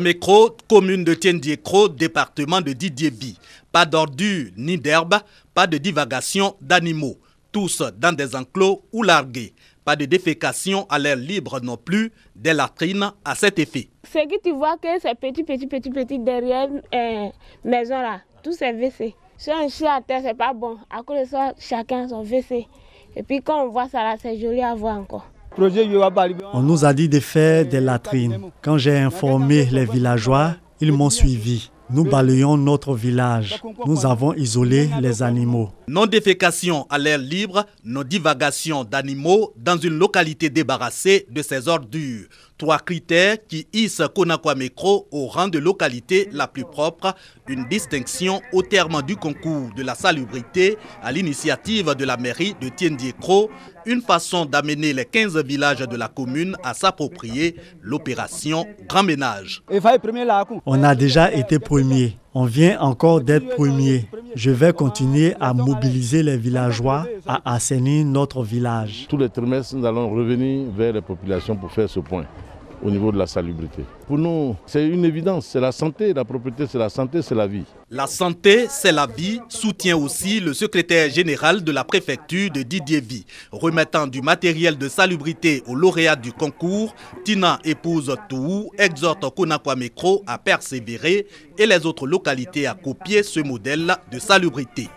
micro commune de Tiendiekro, département de Didierbi. Pas d'ordures ni d'herbes, pas de divagation d'animaux. Tous dans des enclos ou largués. Pas de défécation à l'air libre non plus, des latrines à cet effet. C'est que tu vois que ces petit, petit, petit, petit derrière euh, maison là, tous ces WC. Si un chien à terre, c'est pas bon. À cause de ça, chacun son WC. Et puis quand on voit ça là, c'est joli à voir encore. On nous a dit de faire des latrines. Quand j'ai informé les villageois, ils m'ont suivi. Nous balayons notre village. Nous avons isolé les animaux. Non-défécation à l'air libre, non-divagation d'animaux dans une localité débarrassée de ces ordures. Trois critères qui hissent Konakwamekro au rang de localité la plus propre, une distinction au terme du concours de la salubrité à l'initiative de la mairie de Tiendiekro, une façon d'amener les 15 villages de la commune à s'approprier l'opération Grand Ménage. On a déjà été premier. On vient encore d'être premier. Je vais continuer à mobiliser les villageois à assainir notre village. Tous les trimestres, nous allons revenir vers les populations pour faire ce point au niveau de la salubrité. Pour nous, c'est une évidence, c'est la santé, la propriété, c'est la santé, c'est la vie. La santé, c'est la vie, soutient aussi le secrétaire général de la préfecture de Didier Vie. Remettant du matériel de salubrité aux lauréats du concours, Tina épouse Touhou, exhorte Mekro à persévérer et les autres localités à copier ce modèle de salubrité.